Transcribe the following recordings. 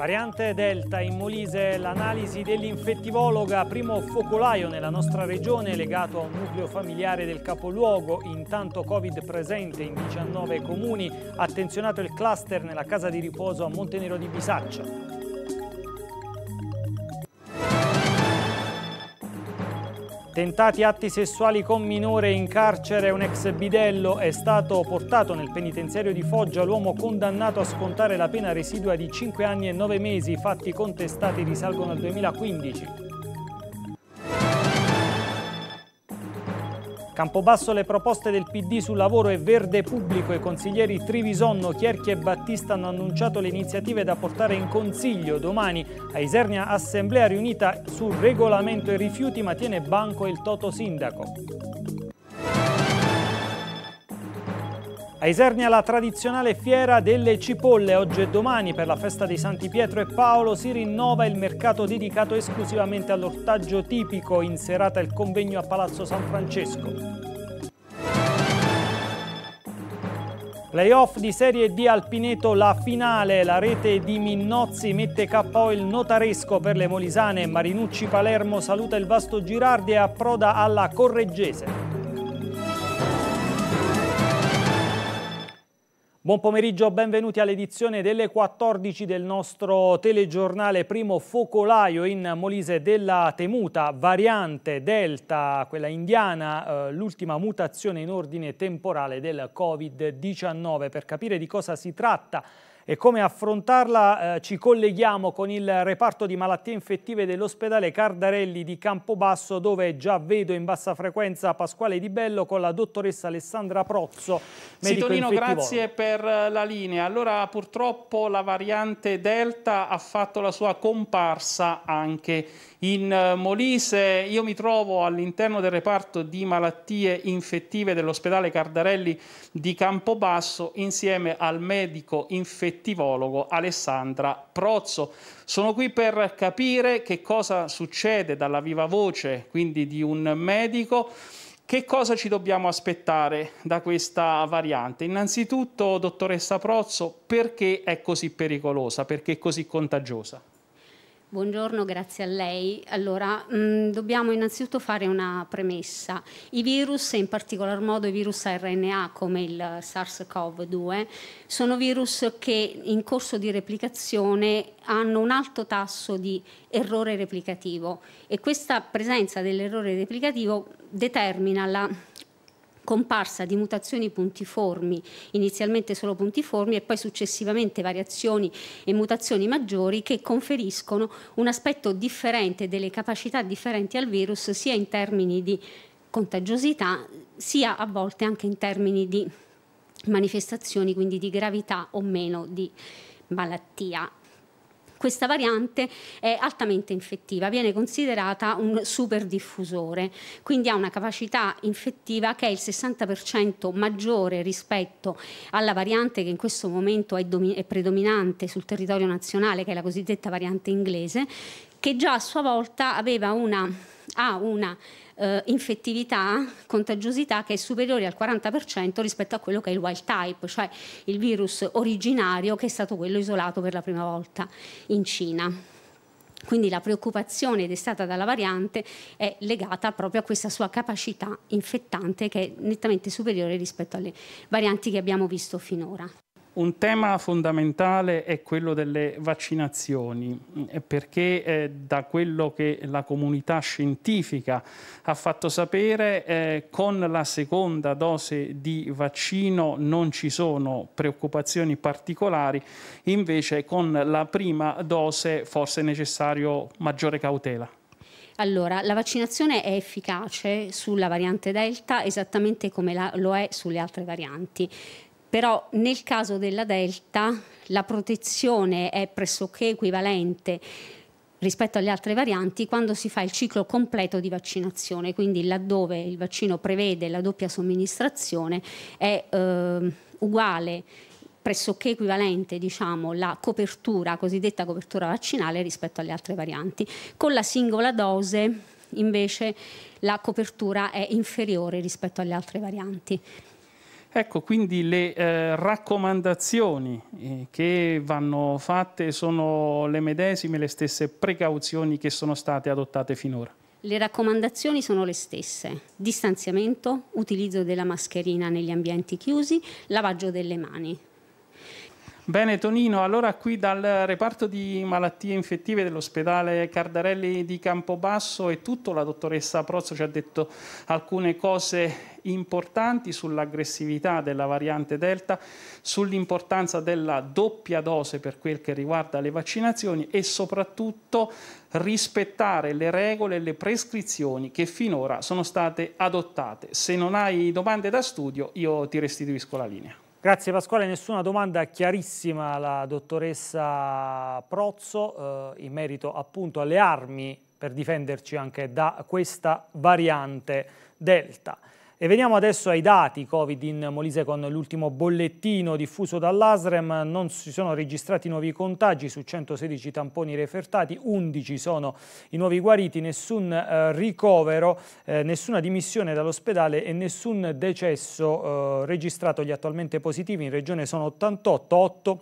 Variante Delta in Molise, l'analisi dell'infettivologa, primo focolaio nella nostra regione legato a un nucleo familiare del capoluogo, intanto Covid presente in 19 comuni, attenzionato il cluster nella casa di riposo a Montenero di Bisaccia. Tentati atti sessuali con minore in carcere, un ex bidello è stato portato nel penitenziario di Foggia, l'uomo condannato a scontare la pena residua di 5 anni e 9 mesi, fatti contestati risalgono al 2015. Campobasso le proposte del PD sul lavoro e verde pubblico. I consiglieri Trivisonno, Chierchi e Battista hanno annunciato le iniziative da portare in consiglio domani a Isernia Assemblea riunita sul regolamento e rifiuti ma tiene banco il Toto Sindaco. A Isernia la tradizionale fiera delle cipolle oggi e domani per la festa dei Santi Pietro e Paolo si rinnova il mercato dedicato esclusivamente all'ortaggio tipico in serata il convegno a Palazzo San Francesco. Playoff di Serie D Alpineto, la finale, la rete di Minnozzi mette KO il notaresco per le Molisane, Marinucci Palermo saluta il Vasto Girardi e approda alla Correggese. Buon pomeriggio, benvenuti all'edizione delle 14 del nostro telegiornale primo focolaio in Molise della temuta variante Delta, quella indiana, eh, l'ultima mutazione in ordine temporale del Covid-19. Per capire di cosa si tratta e come affrontarla eh, ci colleghiamo con il reparto di malattie infettive dell'ospedale Cardarelli di Campobasso dove già vedo in bassa frequenza Pasquale Di Bello con la dottoressa Alessandra Prozzo, medico Sitonino, grazie per la linea. Allora purtroppo la variante Delta ha fatto la sua comparsa anche in eh, Molise io mi trovo all'interno del reparto di malattie infettive dell'ospedale Cardarelli di Campobasso insieme al medico infettivologo Alessandra Prozzo. Sono qui per capire che cosa succede dalla viva voce, quindi di un medico, che cosa ci dobbiamo aspettare da questa variante? Innanzitutto, dottoressa Prozzo, perché è così pericolosa, perché è così contagiosa? Buongiorno, grazie a lei. Allora, mh, mm, dobbiamo innanzitutto fare una premessa. I virus, e in particolar modo i virus RNA come il SARS-CoV-2, sono virus che in corso di replicazione hanno un alto tasso di errore replicativo e questa presenza dell'errore replicativo determina la comparsa di mutazioni puntiformi, inizialmente solo puntiformi e poi successivamente variazioni e mutazioni maggiori che conferiscono un aspetto differente, delle capacità differenti al virus sia in termini di contagiosità sia a volte anche in termini di manifestazioni, quindi di gravità o meno di malattia questa variante è altamente infettiva, viene considerata un super diffusore, quindi ha una capacità infettiva che è il 60% maggiore rispetto alla variante che in questo momento è, è predominante sul territorio nazionale, che è la cosiddetta variante inglese, che già a sua volta aveva una ha una eh, infettività, contagiosità che è superiore al 40% rispetto a quello che è il wild type, cioè il virus originario che è stato quello isolato per la prima volta in Cina. Quindi la preoccupazione destata dalla variante è legata proprio a questa sua capacità infettante che è nettamente superiore rispetto alle varianti che abbiamo visto finora. Un tema fondamentale è quello delle vaccinazioni, eh, perché eh, da quello che la comunità scientifica ha fatto sapere, eh, con la seconda dose di vaccino non ci sono preoccupazioni particolari, invece con la prima dose forse è necessario maggiore cautela. Allora, la vaccinazione è efficace sulla variante Delta esattamente come la, lo è sulle altre varianti però nel caso della Delta la protezione è pressoché equivalente rispetto alle altre varianti quando si fa il ciclo completo di vaccinazione, quindi laddove il vaccino prevede la doppia somministrazione è eh, uguale pressoché equivalente diciamo, la copertura, cosiddetta copertura vaccinale rispetto alle altre varianti. Con la singola dose invece la copertura è inferiore rispetto alle altre varianti. Ecco, quindi le eh, raccomandazioni eh, che vanno fatte sono le medesime, le stesse precauzioni che sono state adottate finora. Le raccomandazioni sono le stesse, distanziamento, utilizzo della mascherina negli ambienti chiusi, lavaggio delle mani, Bene Tonino, allora qui dal reparto di malattie infettive dell'ospedale Cardarelli di Campobasso è tutto, la dottoressa Prozzo ci ha detto alcune cose importanti sull'aggressività della variante Delta, sull'importanza della doppia dose per quel che riguarda le vaccinazioni e soprattutto rispettare le regole e le prescrizioni che finora sono state adottate. Se non hai domande da studio io ti restituisco la linea. Grazie Pasquale, nessuna domanda chiarissima alla dottoressa Prozzo eh, in merito appunto alle armi per difenderci anche da questa variante Delta. E veniamo adesso ai dati Covid in Molise con l'ultimo bollettino diffuso dall'ASREM. Non si sono registrati nuovi contagi su 116 tamponi refertati, 11 sono i nuovi guariti, nessun eh, ricovero, eh, nessuna dimissione dall'ospedale e nessun decesso eh, registrato. Gli attualmente positivi in regione sono 88, 8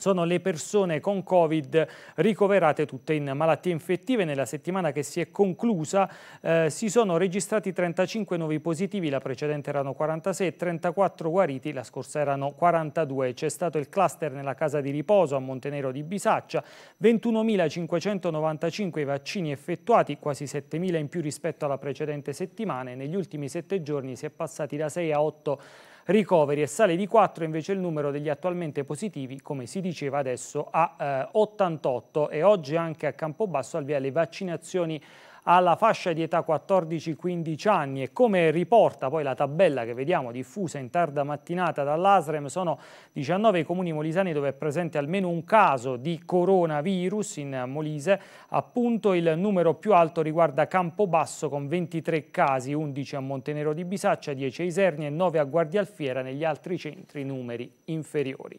sono le persone con Covid ricoverate tutte in malattie infettive. Nella settimana che si è conclusa eh, si sono registrati 35 nuovi positivi, la precedente erano 46, 34 guariti, la scorsa erano 42. C'è stato il cluster nella casa di riposo a Montenero di Bisaccia, 21.595 i vaccini effettuati, quasi 7.000 in più rispetto alla precedente settimana e negli ultimi 7 giorni si è passati da 6 a 8 ricoveri e sale di 4 invece il numero degli attualmente positivi, come si diceva adesso, a eh, 88 e oggi anche a Campobasso al via le vaccinazioni alla fascia di età 14-15 anni e come riporta poi la tabella che vediamo diffusa in tarda mattinata dall'ASREM sono 19 i comuni molisani dove è presente almeno un caso di coronavirus in Molise, appunto il numero più alto riguarda Campobasso con 23 casi, 11 a Montenero di Bisaccia, 10 a Isernia e 9 a Guardialfiera negli altri centri numeri inferiori.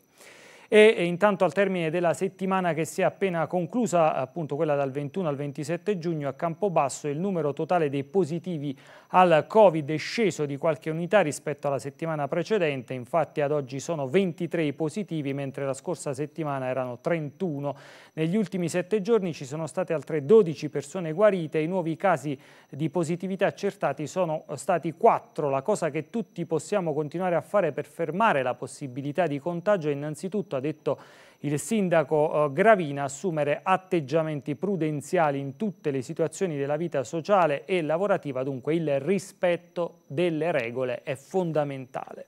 E, e intanto al termine della settimana che si è appena conclusa, appunto quella dal 21 al 27 giugno, a Campobasso il numero totale dei positivi al Covid è sceso di qualche unità rispetto alla settimana precedente, infatti ad oggi sono 23 i positivi, mentre la scorsa settimana erano 31. Negli ultimi 7 giorni ci sono state altre 12 persone guarite, i nuovi casi di positività accertati sono stati 4. La cosa che tutti possiamo continuare a fare per fermare la possibilità di contagio è innanzitutto ha detto il sindaco eh, Gravina, assumere atteggiamenti prudenziali in tutte le situazioni della vita sociale e lavorativa, dunque il rispetto delle regole è fondamentale.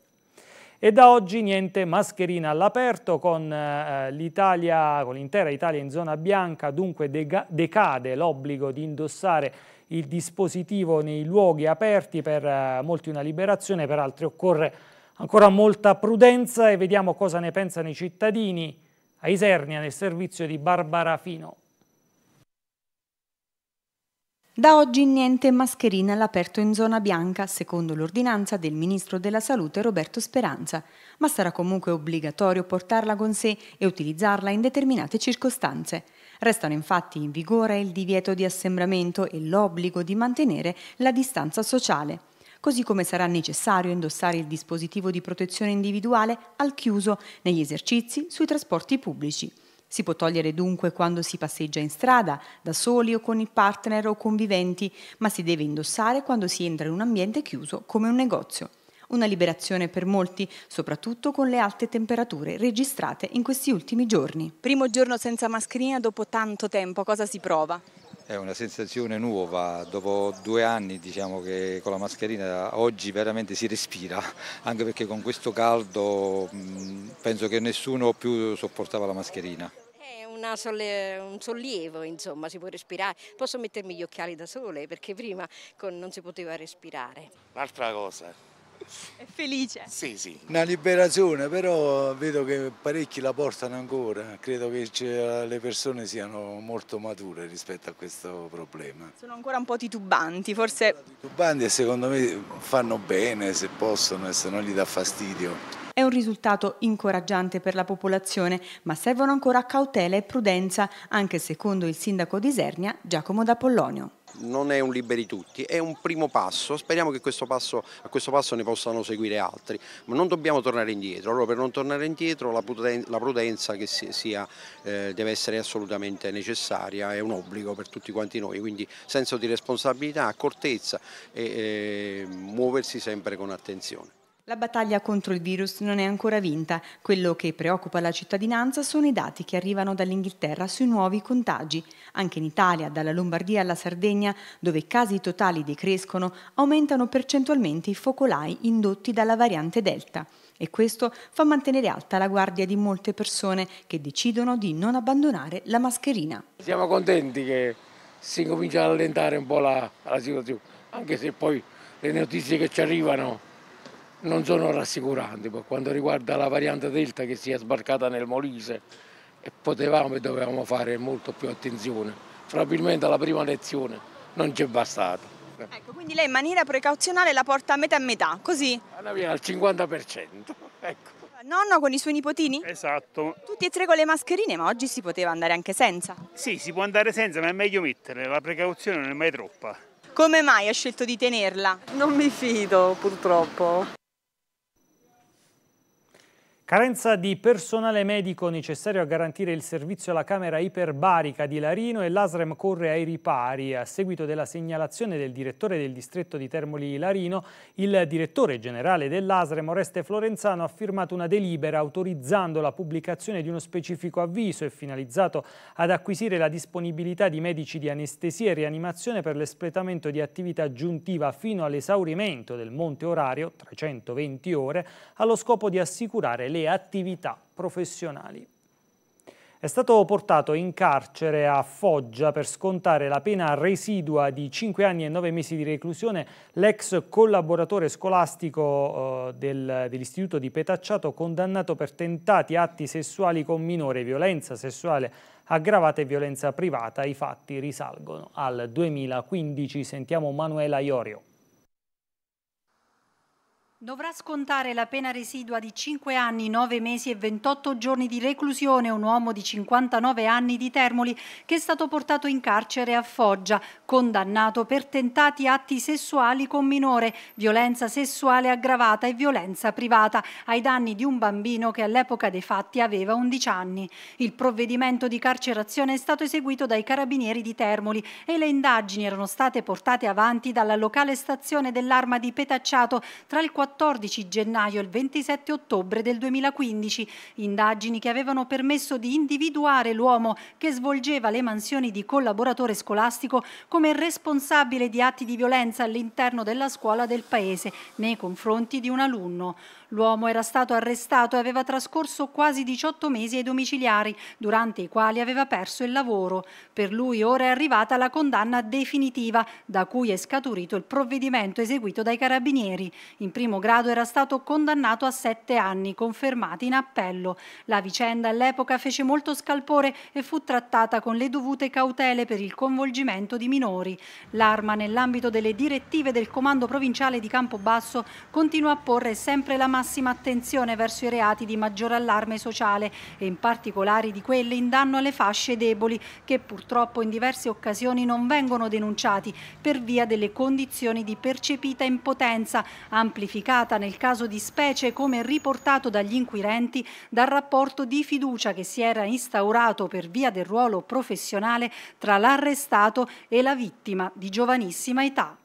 E da oggi niente mascherina all'aperto con eh, eh, l'Italia, con l'intera Italia, in zona bianca, dunque decade l'obbligo di indossare il dispositivo nei luoghi aperti per molti una liberazione, per altri occorre Ancora molta prudenza e vediamo cosa ne pensano i cittadini a Isernia nel servizio di Barbara Fino. Da oggi niente mascherina all'aperto in zona bianca, secondo l'ordinanza del Ministro della Salute Roberto Speranza, ma sarà comunque obbligatorio portarla con sé e utilizzarla in determinate circostanze. Restano infatti in vigore il divieto di assembramento e l'obbligo di mantenere la distanza sociale così come sarà necessario indossare il dispositivo di protezione individuale al chiuso, negli esercizi, sui trasporti pubblici. Si può togliere dunque quando si passeggia in strada, da soli o con il partner o conviventi, ma si deve indossare quando si entra in un ambiente chiuso come un negozio. Una liberazione per molti, soprattutto con le alte temperature registrate in questi ultimi giorni. Primo giorno senza mascherina dopo tanto tempo, cosa si prova? È una sensazione nuova, dopo due anni diciamo che con la mascherina oggi veramente si respira, anche perché con questo caldo penso che nessuno più sopportava la mascherina. È un sollievo, insomma, si può respirare. Posso mettermi gli occhiali da sole perché prima non si poteva respirare. Un'altra cosa, è felice? Sì, sì. Una liberazione, però vedo che parecchi la portano ancora. Credo che le persone siano molto mature rispetto a questo problema. Sono ancora un po' titubanti, forse... Titubanti e secondo me fanno bene se possono e se non gli dà fastidio. È un risultato incoraggiante per la popolazione, ma servono ancora cautela e prudenza, anche secondo il sindaco di Isernia, Giacomo D'Apollonio non è un liberi tutti, è un primo passo, speriamo che questo passo, a questo passo ne possano seguire altri, ma non dobbiamo tornare indietro, allora per non tornare indietro la prudenza, che sia, eh, deve essere assolutamente necessaria, è un obbligo per tutti quanti noi, quindi senso di responsabilità, accortezza e eh, muoversi sempre con attenzione. La battaglia contro il virus non è ancora vinta. Quello che preoccupa la cittadinanza sono i dati che arrivano dall'Inghilterra sui nuovi contagi. Anche in Italia, dalla Lombardia alla Sardegna, dove i casi totali decrescono, aumentano percentualmente i focolai indotti dalla variante Delta. E questo fa mantenere alta la guardia di molte persone che decidono di non abbandonare la mascherina. Siamo contenti che si comincia a rallentare un po' la, la situazione, anche se poi le notizie che ci arrivano non sono rassicuranti per quanto riguarda la variante Delta che si è sbarcata nel Molise e potevamo e dovevamo fare molto più attenzione. Probabilmente alla prima lezione non ci è bastata. Ecco, quindi lei in maniera precauzionale la porta a metà e metà, così? via al 50%, ecco. Nonno con i suoi nipotini? Esatto. Tutti e tre con le mascherine, ma oggi si poteva andare anche senza. Sì, si può andare senza, ma è meglio mettere, la precauzione non è mai troppa. Come mai ha scelto di tenerla? Non mi fido, purtroppo. Carenza di personale medico necessario a garantire il servizio alla Camera iperbarica di Larino e l'ASREM corre ai ripari. A seguito della segnalazione del direttore del distretto di Termoli Larino, il direttore generale dell'ASREM Oreste Florenzano ha firmato una delibera autorizzando la pubblicazione di uno specifico avviso e finalizzato ad acquisire la disponibilità di medici di anestesia e rianimazione per l'espletamento di attività aggiuntiva fino all'esaurimento del monte orario, 320 ore, allo scopo di assicurare le attività professionali. È stato portato in carcere a Foggia per scontare la pena residua di 5 anni e 9 mesi di reclusione l'ex collaboratore scolastico eh, del, dell'istituto di Petacciato condannato per tentati atti sessuali con minore, violenza sessuale aggravata e violenza privata. I fatti risalgono al 2015. Sentiamo Manuela Iorio. Dovrà scontare la pena residua di 5 anni, 9 mesi e 28 giorni di reclusione un uomo di 59 anni di Termoli che è stato portato in carcere a Foggia, condannato per tentati atti sessuali con minore, violenza sessuale aggravata e violenza privata ai danni di un bambino che all'epoca dei fatti aveva 11 anni. Il provvedimento di carcerazione è stato eseguito dai carabinieri di Termoli e le indagini erano state portate avanti dalla locale stazione dell'arma di Petacciato tra il 14 14 gennaio e il 27 ottobre del 2015, indagini che avevano permesso di individuare l'uomo che svolgeva le mansioni di collaboratore scolastico come responsabile di atti di violenza all'interno della scuola del paese nei confronti di un alunno. L'uomo era stato arrestato e aveva trascorso quasi 18 mesi ai domiciliari, durante i quali aveva perso il lavoro. Per lui ora è arrivata la condanna definitiva, da cui è scaturito il provvedimento eseguito dai carabinieri. In primo grado era stato condannato a sette anni, confermati in appello. La vicenda all'epoca fece molto scalpore e fu trattata con le dovute cautele per il coinvolgimento di minori. L'Arma, nell'ambito delle direttive del Comando Provinciale di Campobasso, continua a porre sempre la massima attenzione verso i reati di maggior allarme sociale e in particolare di quelli in danno alle fasce deboli che purtroppo in diverse occasioni non vengono denunciati per via delle condizioni di percepita impotenza amplificata applicata nel caso di specie come riportato dagli inquirenti dal rapporto di fiducia che si era instaurato per via del ruolo professionale tra l'arrestato e la vittima di giovanissima età.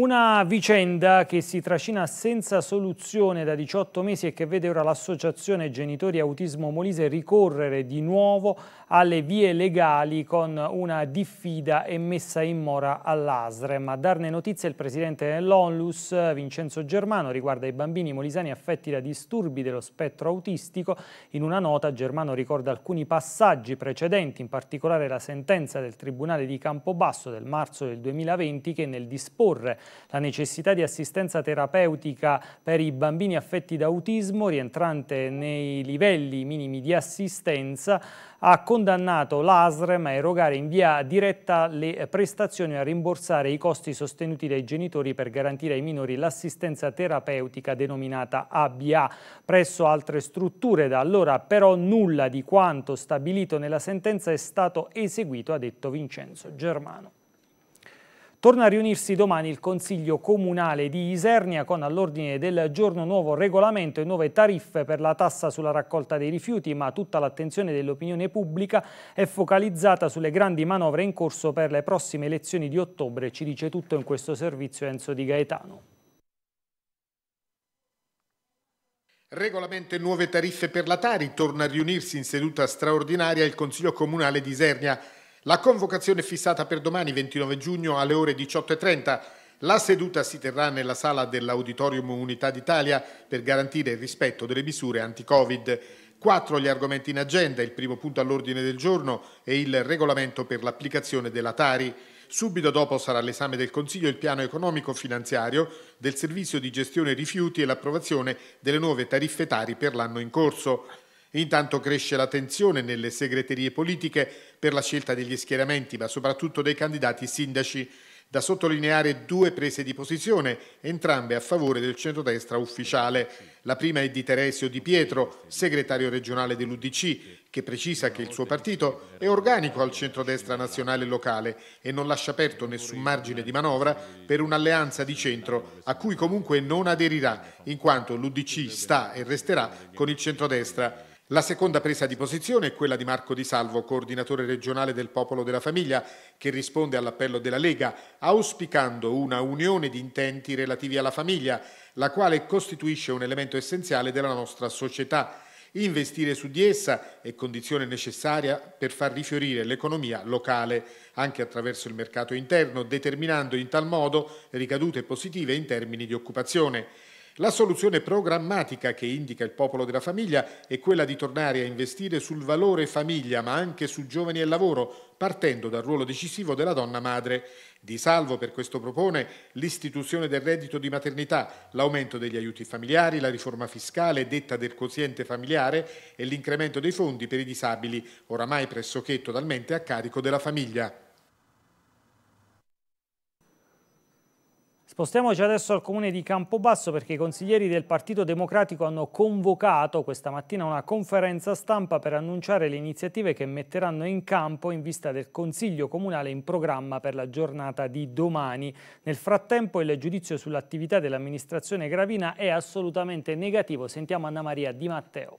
Una vicenda che si trascina senza soluzione da 18 mesi e che vede ora l'associazione Genitori Autismo Molise ricorrere di nuovo alle vie legali con una diffida e messa in mora all'ASREM. A darne notizia il presidente dell'ONLUS Vincenzo Germano riguarda i bambini molisani affetti da disturbi dello spettro autistico. In una nota Germano ricorda alcuni passaggi precedenti, in particolare la sentenza del Tribunale di Campobasso del marzo del 2020 che nel disporre la necessità di assistenza terapeutica per i bambini affetti da autismo, rientrante nei livelli minimi di assistenza, ha condannato l'ASREM a erogare in via diretta le prestazioni e a rimborsare i costi sostenuti dai genitori per garantire ai minori l'assistenza terapeutica denominata ABA presso altre strutture. Da allora però nulla di quanto stabilito nella sentenza è stato eseguito, ha detto Vincenzo Germano. Torna a riunirsi domani il Consiglio Comunale di Isernia con all'ordine del giorno nuovo regolamento e nuove tariffe per la tassa sulla raccolta dei rifiuti, ma tutta l'attenzione dell'opinione pubblica è focalizzata sulle grandi manovre in corso per le prossime elezioni di ottobre. Ci dice tutto in questo servizio Enzo Di Gaetano. Regolamento e nuove tariffe per la Tari torna a riunirsi in seduta straordinaria il Consiglio Comunale di Isernia la convocazione è fissata per domani 29 giugno alle ore 18.30. La seduta si terrà nella sala dell'Auditorium Unità d'Italia per garantire il rispetto delle misure anti-Covid. Quattro gli argomenti in agenda, il primo punto all'ordine del giorno è il regolamento per l'applicazione della Tari. Subito dopo sarà l'esame del Consiglio il piano economico-finanziario del servizio di gestione rifiuti e l'approvazione delle nuove tariffe Tari per l'anno in corso. Intanto cresce la tensione nelle segreterie politiche per la scelta degli schieramenti, ma soprattutto dei candidati sindaci. Da sottolineare due prese di posizione, entrambe a favore del centrodestra ufficiale. La prima è di Teresio Di Pietro, segretario regionale dell'Udc, che precisa che il suo partito è organico al centrodestra nazionale e locale e non lascia aperto nessun margine di manovra per un'alleanza di centro a cui comunque non aderirà, in quanto l'Udc sta e resterà con il centrodestra. La seconda presa di posizione è quella di Marco Di Salvo, coordinatore regionale del Popolo della Famiglia, che risponde all'appello della Lega, auspicando una unione di intenti relativi alla famiglia, la quale costituisce un elemento essenziale della nostra società. Investire su di essa è condizione necessaria per far rifiorire l'economia locale anche attraverso il mercato interno, determinando in tal modo ricadute positive in termini di occupazione. La soluzione programmatica che indica il popolo della famiglia è quella di tornare a investire sul valore famiglia, ma anche su giovani e lavoro, partendo dal ruolo decisivo della donna madre. Di salvo per questo propone l'istituzione del reddito di maternità, l'aumento degli aiuti familiari, la riforma fiscale detta del quoziente familiare e l'incremento dei fondi per i disabili, oramai pressoché totalmente a carico della famiglia. Spostiamoci adesso al comune di Campobasso perché i consiglieri del Partito Democratico hanno convocato questa mattina una conferenza stampa per annunciare le iniziative che metteranno in campo in vista del Consiglio Comunale in programma per la giornata di domani. Nel frattempo il giudizio sull'attività dell'amministrazione Gravina è assolutamente negativo. Sentiamo Anna Maria Di Matteo.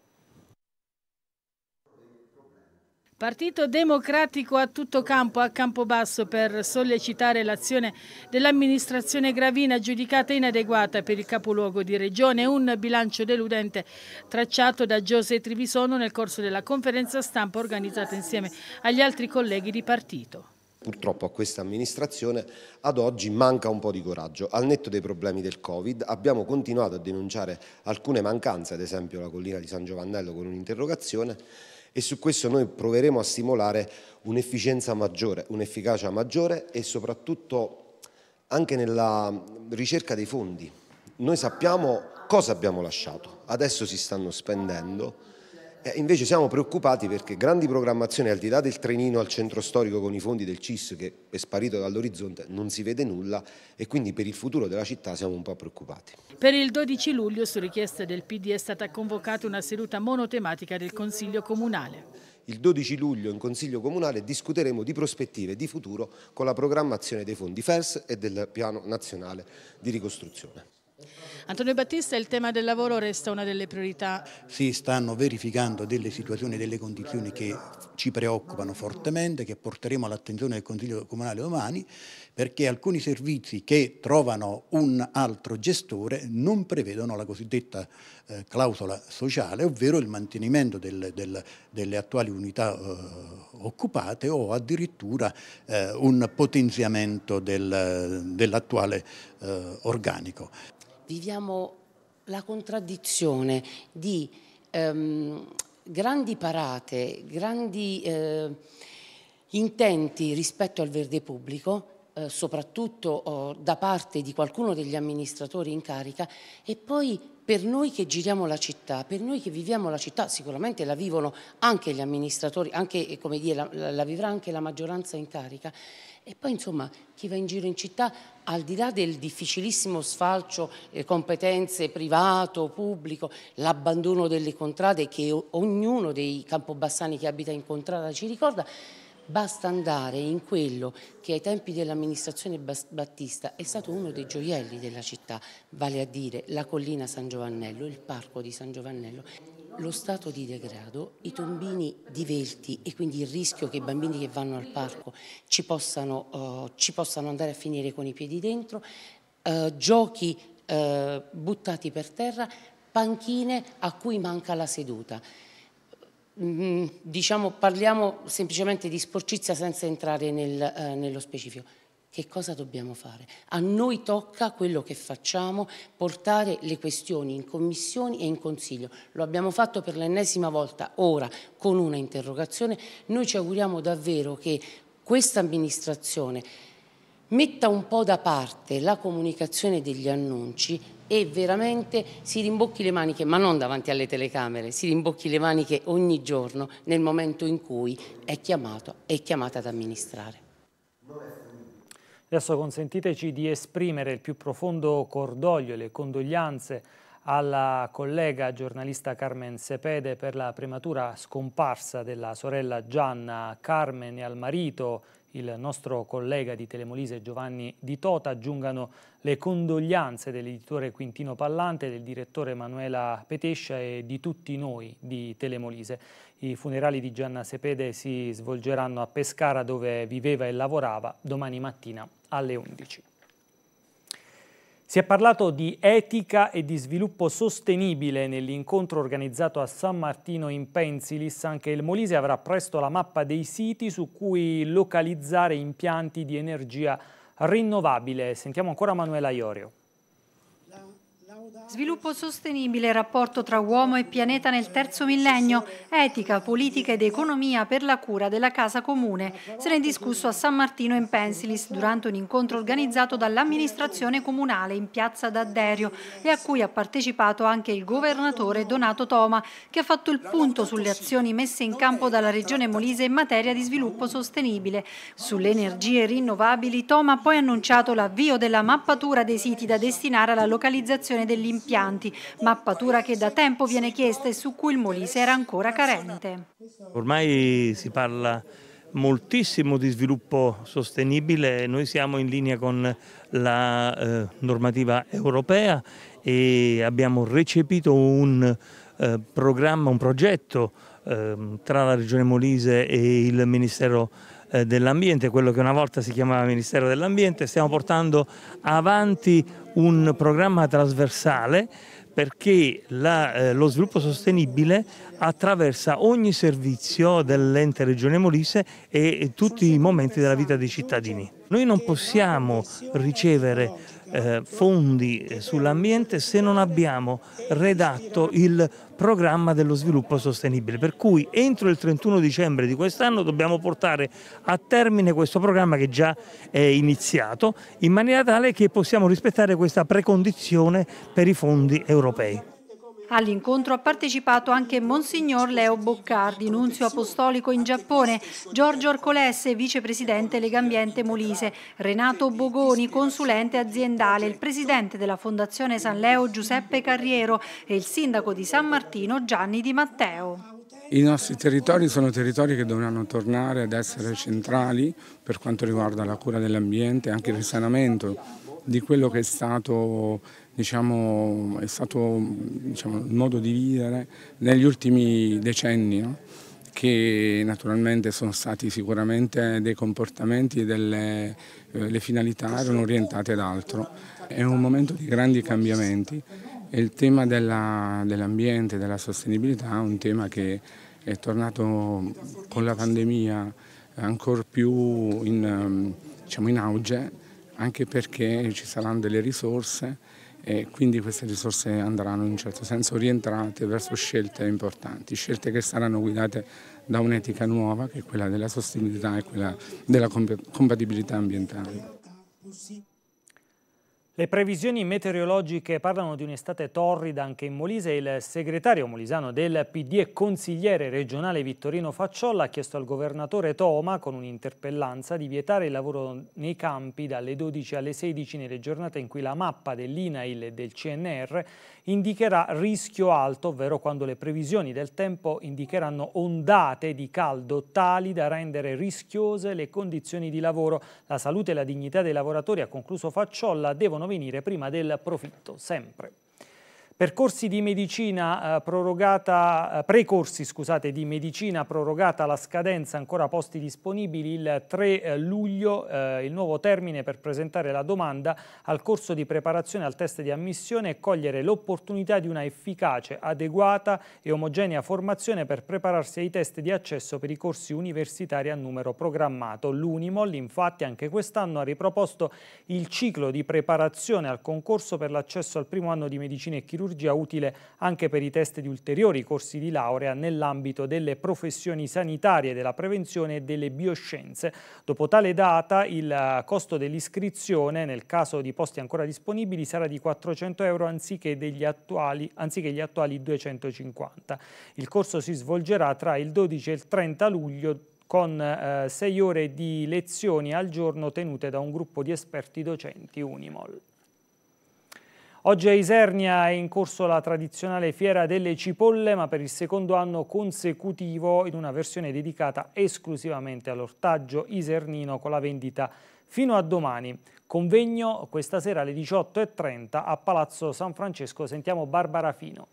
Partito Democratico a tutto campo a campo basso, per sollecitare l'azione dell'amministrazione Gravina giudicata inadeguata per il capoluogo di regione, un bilancio deludente tracciato da Giuseppe Trivisono nel corso della conferenza stampa organizzata insieme agli altri colleghi di partito. Purtroppo a questa amministrazione ad oggi manca un po' di coraggio. Al netto dei problemi del Covid abbiamo continuato a denunciare alcune mancanze, ad esempio la collina di San Giovannello con un'interrogazione, e su questo noi proveremo a stimolare un'efficienza maggiore, un'efficacia maggiore e soprattutto anche nella ricerca dei fondi. Noi sappiamo cosa abbiamo lasciato, adesso si stanno spendendo, eh, invece siamo preoccupati perché grandi programmazioni, al di là del trenino al centro storico con i fondi del CIS che è sparito dall'orizzonte, non si vede nulla e quindi per il futuro della città siamo un po' preoccupati. Per il 12 luglio, su richiesta del PD, è stata convocata una seduta monotematica del Consiglio Comunale. Il 12 luglio in Consiglio Comunale discuteremo di prospettive di futuro con la programmazione dei fondi FERS e del Piano Nazionale di Ricostruzione. Antonio Battista, il tema del lavoro resta una delle priorità. Si stanno verificando delle situazioni, e delle condizioni che ci preoccupano fortemente, che porteremo all'attenzione del Consiglio Comunale domani, perché alcuni servizi che trovano un altro gestore non prevedono la cosiddetta eh, clausola sociale, ovvero il mantenimento del, del, delle attuali unità eh, occupate o addirittura eh, un potenziamento del, dell'attuale eh, organico viviamo la contraddizione di ehm, grandi parate, grandi eh, intenti rispetto al verde pubblico, eh, soprattutto oh, da parte di qualcuno degli amministratori in carica, e poi per noi che giriamo la città, per noi che viviamo la città, sicuramente la vivono anche gli amministratori, anche, eh, come dire, la, la vivrà anche la maggioranza in carica, e poi insomma chi va in giro in città, al di là del difficilissimo sfalcio eh, competenze privato, pubblico, l'abbandono delle contrade che ognuno dei campobassani che abita in contrada ci ricorda, basta andare in quello che ai tempi dell'amministrazione Battista è stato uno dei gioielli della città, vale a dire la collina San Giovannello, il parco di San Giovannello. Lo stato di degrado, i tombini divelti e quindi il rischio che i bambini che vanno al parco ci possano, uh, ci possano andare a finire con i piedi dentro, uh, giochi uh, buttati per terra, panchine a cui manca la seduta. Mm-hmm. diciamo, parliamo semplicemente di sporcizia senza entrare nel, eh, nello specifico. Che cosa dobbiamo fare? A noi tocca quello che facciamo, portare le questioni in commissioni e in consiglio. Lo abbiamo fatto per l'ennesima volta ora con una interrogazione. Noi ci auguriamo davvero che questa amministrazione metta un po' da parte la comunicazione degli annunci e veramente si rimbocchi le maniche, ma non davanti alle telecamere, si rimbocchi le maniche ogni giorno nel momento in cui è chiamato, è chiamata ad amministrare. Adesso consentiteci di esprimere il più profondo cordoglio e le condoglianze alla collega giornalista Carmen Sepede per la prematura scomparsa della sorella Gianna Carmen e al marito il nostro collega di Telemolise Giovanni Di Tota, aggiungano le condoglianze dell'editore Quintino Pallante, del direttore Manuela Petescia e di tutti noi di Telemolise. I funerali di Gianna Sepede si svolgeranno a Pescara dove viveva e lavorava domani mattina alle 11. Si è parlato di etica e di sviluppo sostenibile nell'incontro organizzato a San Martino in Pensilis. Anche il Molise avrà presto la mappa dei siti su cui localizzare impianti di energia rinnovabile. Sentiamo ancora Manuela Iorio. Sviluppo sostenibile, rapporto tra uomo e pianeta nel terzo millennio, etica, politica ed economia per la cura della casa comune. Se ne è discusso a San Martino in Pensilis durante un incontro organizzato dall'amministrazione comunale in piazza d'Adderio e a cui ha partecipato anche il governatore Donato Toma che ha fatto il punto sulle azioni messe in campo dalla regione Molise in materia di sviluppo sostenibile. Sulle energie rinnovabili Toma ha poi annunciato l'avvio della mappatura dei siti da destinare alla localizzazione delle degli impianti, mappatura che da tempo viene chiesta e su cui il Molise era ancora carente. Ormai si parla moltissimo di sviluppo sostenibile, noi siamo in linea con la eh, normativa europea e abbiamo recepito un eh, programma, un progetto eh, tra la Regione Molise e il Ministero eh, dell'ambiente, quello che una volta si chiamava Ministero dell'Ambiente, stiamo portando avanti un programma trasversale perché la, eh, lo sviluppo sostenibile attraversa ogni servizio dell'ente Regione Molise e tutti i momenti della vita dei cittadini. Noi non possiamo ricevere eh, fondi eh, sull'ambiente se non abbiamo redatto il programma dello sviluppo sostenibile. Per cui entro il 31 dicembre di quest'anno dobbiamo portare a termine questo programma che già è iniziato in maniera tale che possiamo rispettare questa precondizione per i fondi europei. All'incontro ha partecipato anche Monsignor Leo Boccardi, nunzio apostolico in Giappone, Giorgio Orcolesse, vicepresidente Legambiente Molise, Renato Bogoni, consulente aziendale, il presidente della Fondazione San Leo Giuseppe Carriero e il sindaco di San Martino Gianni Di Matteo. I nostri territori sono territori che dovranno tornare ad essere centrali per quanto riguarda la cura dell'ambiente e anche il risanamento di quello che è stato diciamo, è stato diciamo, il modo di vivere negli ultimi decenni. No? che naturalmente sono stati sicuramente dei comportamenti e delle eh, finalità erano orientate ad altro. È un momento di grandi cambiamenti e il tema dell'ambiente, dell della sostenibilità è un tema che è tornato con la pandemia ancora più in, ehm, diciamo, in auge anche perché ci saranno delle risorse e quindi queste risorse andranno in un certo senso rientrate verso scelte importanti, scelte che saranno guidate da un'etica nuova che è quella della sostenibilità e quella della compatibilità ambientale. Le previsioni meteorologiche parlano di un'estate torrida anche in Molise. Il segretario molisano del PD e consigliere regionale Vittorino Facciolla ha chiesto al governatore Toma, con un'interpellanza, di vietare il lavoro nei campi dalle 12 alle 16 nelle giornate in cui la mappa dell'INAIL e del CNR indicherà rischio alto, ovvero quando le previsioni del tempo indicheranno ondate di caldo tali da rendere rischiose le condizioni di lavoro. La salute e la dignità dei lavoratori, ha concluso Facciolla, devono venire prima del profitto, sempre. Percorsi di medicina eh, prorogata, eh, precorsi scusate, di medicina prorogata la scadenza, ancora posti disponibili il 3 eh, luglio, eh, il nuovo termine per presentare la domanda al corso di preparazione al test di ammissione e cogliere l'opportunità di una efficace, adeguata e omogenea formazione per prepararsi ai test di accesso per i corsi universitari a numero programmato. L'Unimol infatti anche quest'anno ha riproposto il ciclo di preparazione al concorso per l'accesso al primo anno di medicina e chirurgia chirurgia utile anche per i test di ulteriori corsi di laurea nell'ambito delle professioni sanitarie, della prevenzione e delle bioscienze. Dopo tale data il costo dell'iscrizione, nel caso di posti ancora disponibili, sarà di 400 euro anziché, degli attuali, anziché gli attuali 250. Il corso si svolgerà tra il 12 e il 30 luglio con eh, sei ore di lezioni al giorno tenute da un gruppo di esperti docenti Unimol. Oggi a Isernia è in corso la tradizionale fiera delle cipolle, ma per il secondo anno consecutivo in una versione dedicata esclusivamente all'ortaggio isernino con la vendita fino a domani. Convegno questa sera alle 18.30 a Palazzo San Francesco. Sentiamo Barbara Fino.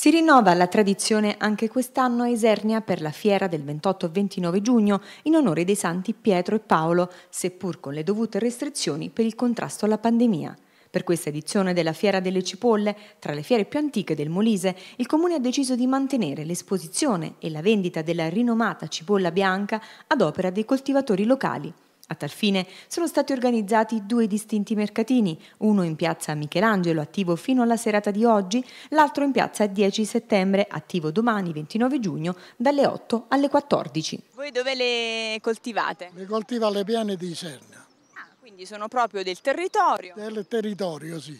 Si rinnova la tradizione anche quest'anno a Isernia per la fiera del 28-29 giugno in onore dei santi Pietro e Paolo, seppur con le dovute restrizioni per il contrasto alla pandemia. Per questa edizione della Fiera delle Cipolle, tra le fiere più antiche del Molise, il Comune ha deciso di mantenere l'esposizione e la vendita della rinomata cipolla bianca ad opera dei coltivatori locali. A tal fine sono stati organizzati due distinti mercatini, uno in piazza Michelangelo attivo fino alla serata di oggi, l'altro in piazza 10 settembre attivo domani 29 giugno dalle 8 alle 14. Voi dove le coltivate? Le coltiva alle piane di Serna. Ah, quindi sono proprio del territorio? Del territorio, sì.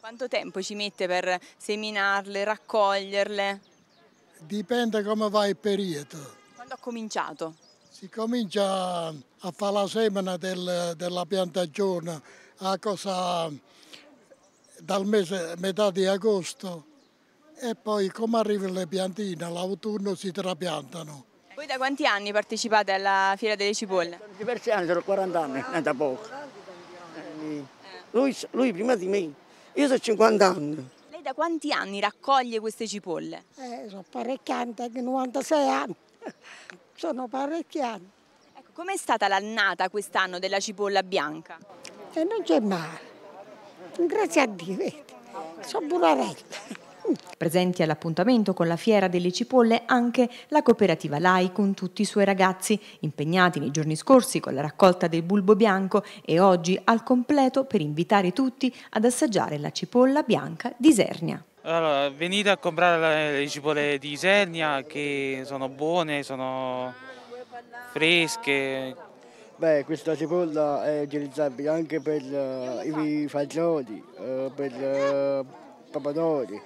Quanto tempo ci mette per seminarle, raccoglierle? Dipende come va il periodo. Quando ha cominciato? Si comincia a fare la semina del, della piantagione a cosa, dal mese, metà di agosto e poi come arrivano le piantine, l'autunno si trapiantano. Voi da quanti anni partecipate alla Fiera delle Cipolle? Sono diversi anni, sono 40 anni, non da poco. Eh, lui, lui, prima di me, io sono 50 anni. Lei da quanti anni raccoglie queste cipolle? Eh, sono parecchi anni, 96 anni sono parecchi anni. Ecco, com'è stata l'annata quest'anno della cipolla bianca? E non c'è male, grazie a Dio, sono buonarella. Presenti all'appuntamento con la Fiera delle Cipolle anche la cooperativa LAI con tutti i suoi ragazzi, impegnati nei giorni scorsi con la raccolta del bulbo bianco e oggi al completo per invitare tutti ad assaggiare la cipolla bianca di Sernia. Allora, venite a comprare le cipolle di Isernia che sono buone, sono fresche. Beh, questa cipolla è utilizzabile anche per uh, i fagioli, uh, per uh, eh, papadori.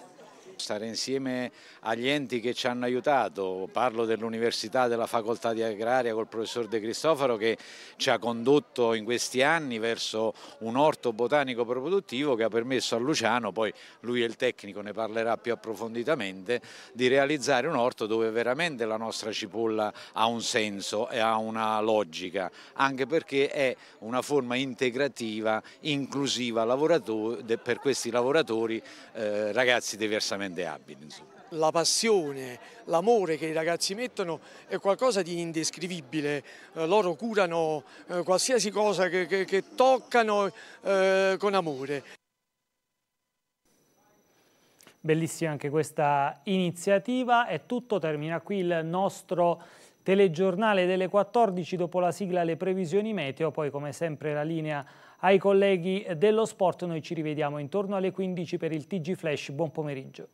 Stare insieme agli enti che ci hanno aiutato, parlo dell'Università, della Facoltà di Agraria col professor De Cristoforo che ci ha condotto in questi anni verso un orto botanico produttivo che ha permesso a Luciano, poi lui è il tecnico, ne parlerà più approfonditamente, di realizzare un orto dove veramente la nostra cipolla ha un senso e ha una logica, anche perché è una forma integrativa, inclusiva per questi lavoratori, eh, ragazzi diversamente veramente abili. Insomma. La passione, l'amore che i ragazzi mettono è qualcosa di indescrivibile, eh, loro curano eh, qualsiasi cosa che, che, che toccano eh, con amore. Bellissima anche questa iniziativa È tutto termina qui il nostro telegiornale delle 14 dopo la sigla le previsioni meteo, poi come sempre la linea ai colleghi dello sport. Noi ci rivediamo intorno alle 15 per il TG Flash. Buon pomeriggio.